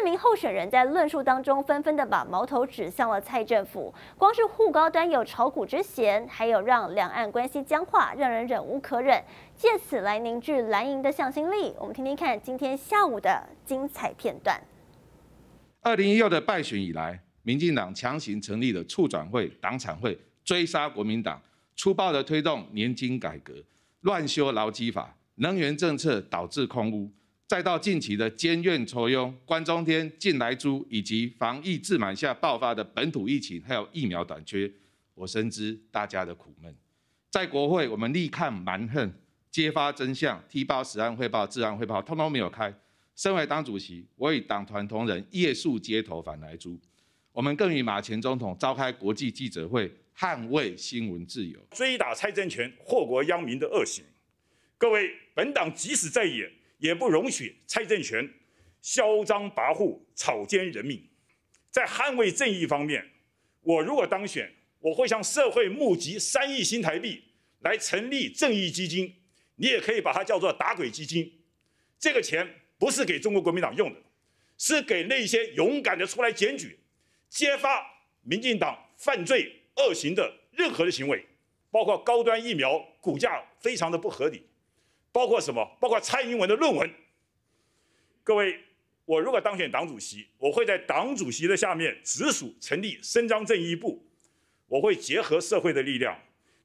四名候选人在论述当中，纷纷的把矛头指向了蔡政府，光是护高端有炒股之嫌，还有让两岸关系僵化，让人忍无可忍，借此来凝聚蓝营的向心力。我们听听看今天下午的精彩片段。二零一六的败选以来，民进党强行成立了促转会、党产会，追杀国民党，粗暴的推动年金改革，乱修劳基法，能源政策导致空屋。再到近期的监院抽庸、关中天进来租，以及防疫治满下爆发的本土疫情，还有疫苗短缺，我深知大家的苦闷。在国会，我们力抗蛮横，揭发真相，踢爆实案、汇报治安汇报，通通没有开。身为党主席，我与党团同仁夜宿街头，反来租。我们更与马前总统召开国际记者会，捍卫新闻自由，追打蔡政权祸国殃民的恶行。各位，本党即使再野。也不容许蔡政权嚣张跋扈、草菅人命。在捍卫正义方面，我如果当选，我会向社会募集三亿新台币来成立正义基金，你也可以把它叫做打鬼基金。这个钱不是给中国国民党用的，是给那些勇敢的出来检举、揭发民进党犯罪恶行的任何的行为，包括高端疫苗股价非常的不合理。包括什么？包括蔡英文的论文。各位，我如果当选党主席，我会在党主席的下面直属成立伸张正义部，我会结合社会的力量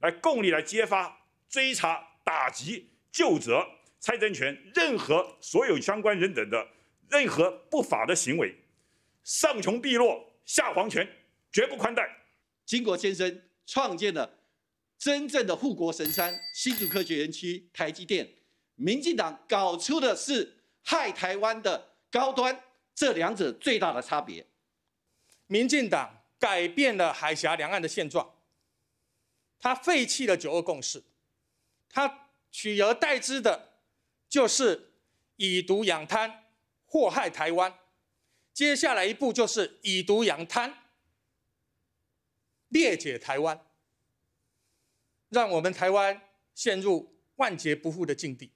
来共力来揭发、追查、打击、就责蔡政权任何所有相关人等的任何不法的行为，上穷碧落下黄泉，绝不宽待。金国先生创建了。真正的护国神山新竹科学园区、台积电，民进党搞出的是害台湾的高端，这两者最大的差别。民进党改变了海峡两岸的现状，他废弃了九二共识，他取而代之的就是以毒养贪，祸害台湾。接下来一步就是以毒养贪，裂解台湾。让我们台湾陷入万劫不复的境地。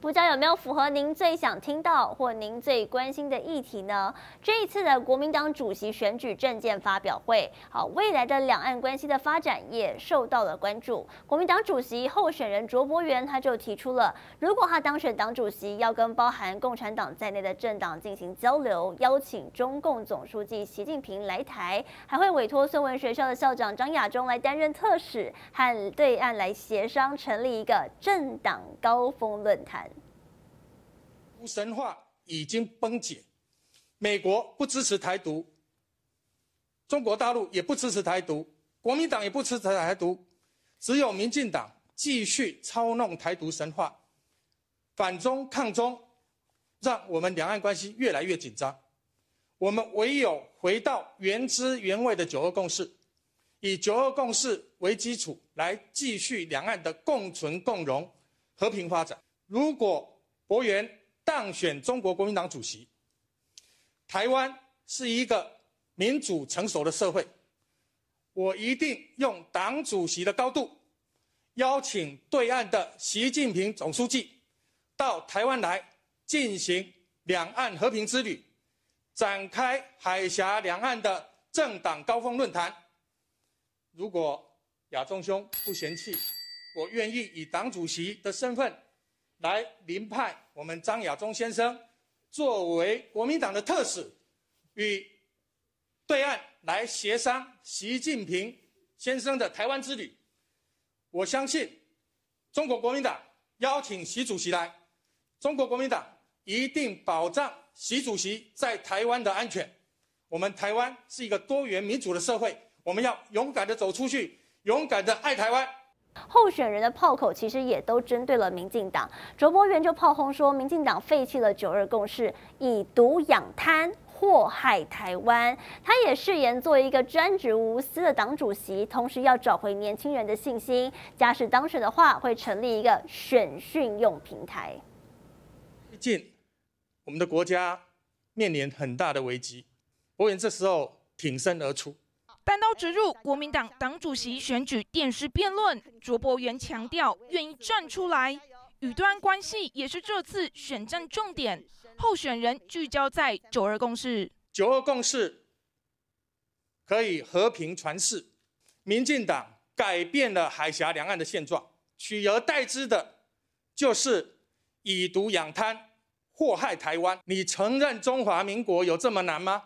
不道有没有符合您最想听到或您最关心的议题呢？这一次的国民党主席选举政见发表会，好未来的两岸关系的发展也受到了关注。国民党主席候选人卓博源他就提出了，如果他当选党主席，要跟包含共产党在内的政党进行交流，邀请中共总书记习近平来台，还会委托孙文学校的校长张亚中来担任特使，和对岸来协商成立一个政党高峰论坛。神话已经崩解，美国不支持台独，中国大陆也不支持台独，国民党也不支持台独，只有民进党继续操弄台独神话，反中抗中，让我们两岸关系越来越紧张。我们唯有回到原汁原味的九二共识，以九二共识为基础来继续两岸的共存共荣、和平发展。如果博远。当选中国国民党主席。台湾是一个民主成熟的社会，我一定用党主席的高度，邀请对岸的习近平总书记到台湾来进行两岸和平之旅，展开海峡两岸的政党高峰论坛。如果亚中兄不嫌弃，我愿意以党主席的身份。来临派我们张亚中先生作为国民党的特使，与对岸来协商习近平先生的台湾之旅。我相信，中国国民党邀请习主席来，中国国民党一定保障习主席在台湾的安全。我们台湾是一个多元民主的社会，我们要勇敢的走出去，勇敢的爱台湾。候选人的炮口其实也都针对了民进党。卓博元就炮轰说，民进党废弃了九二共识，以毒养贪，祸害台湾。他也誓言做一个专职无私的党主席，同时要找回年轻人的信心。假使当选的话，会成立一个选训用平台。毕竟，我们的国家面临很大的危机，博远这时候挺身而出。单刀直入国民党党主席选举电视辩论，卓博源强调愿意站出来，与端关系也是这次选战重点。候选人聚焦在九二共识，九二共识可以和平传世，民进党改变了海峡两岸的现状，取而代之的就是以毒养贪，祸害台湾。你承认中华民国有这么难吗？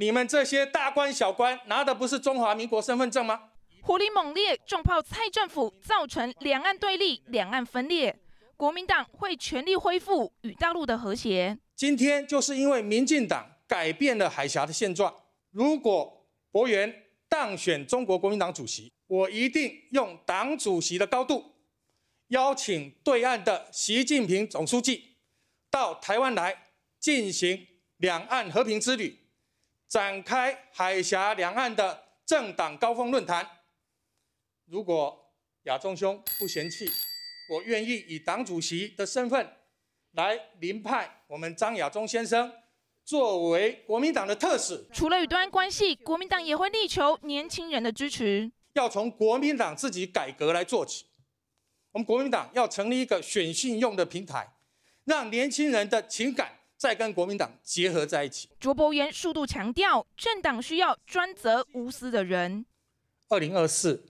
你们这些大官小官拿的不是中华民国身份证吗？火力猛烈，重炮、蔡政府造成两岸对立、两岸分裂。国民党会全力恢复与大陆的和谐。今天就是因为民进党改变了海峡的现状。如果博源当选中国国民党主席，我一定用党主席的高度邀请对岸的习近平总书记到台湾来进行两岸和平之旅。展开海峡两岸的政党高峰论坛。如果亚中兄不嫌弃，我愿意以党主席的身份来临派我们张亚中先生作为国民党的特使。除了与端关系，国民党也会力求年轻人的支持。要从国民党自己改革来做起。我们国民党要成立一个选信用的平台，让年轻人的情感。再跟国民党结合在一起。卓博源速度强调，政党需要专责无私的人。二零二四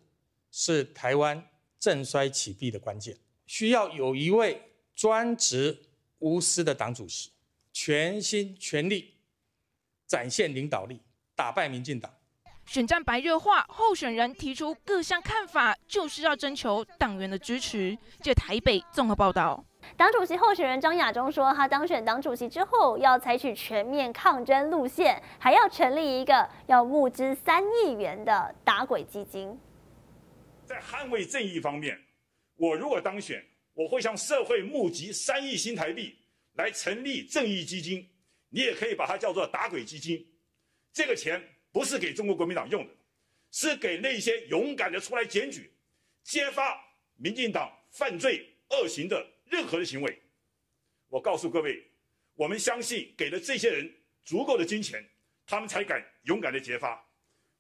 是台湾政衰起弊的关键，需要有一位专职无私的党主席，全心全力展现领导力，打败民进党。选战白热化，候选人提出各项看法，就是要征求党员的支持。这台北综合报道。党主席候选人张亚中说，他当选党主席之后要采取全面抗争路线，还要成立一个要募资三亿元的打鬼基金。在捍卫正义方面，我如果当选，我会向社会募集三亿新台币来成立正义基金，你也可以把它叫做打鬼基金。这个钱不是给中国国民党用的，是给那些勇敢的出来检举、揭发民进党犯罪恶行的。任何的行为，我告诉各位，我们相信给了这些人足够的金钱，他们才敢勇敢的揭发，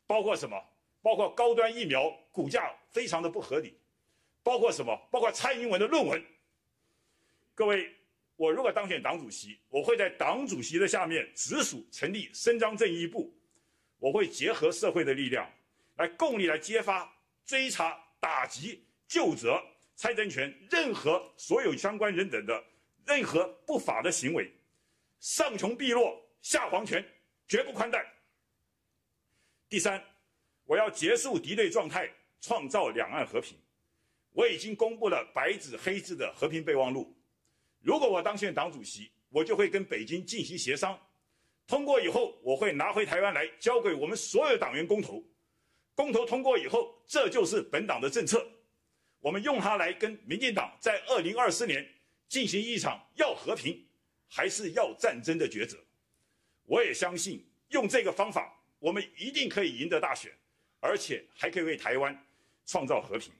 包括什么？包括高端疫苗股价非常的不合理，包括什么？包括蔡英文的论文。各位，我如果当选党主席，我会在党主席的下面直属成立伸张正义部，我会结合社会的力量来共力来揭发、追查、打击、救责。蔡政权，任何所有相关人等的任何不法的行为，上穷碧落下黄泉，绝不宽待。第三，我要结束敌对状态，创造两岸和平。我已经公布了白纸黑字的和平备忘录。如果我当选党主席，我就会跟北京进行协商。通过以后，我会拿回台湾来交给我们所有党员公投。公投通过以后，这就是本党的政策。我们用它来跟民进党在二零二四年进行一场要和平还是要战争的抉择。我也相信，用这个方法，我们一定可以赢得大选，而且还可以为台湾创造和平。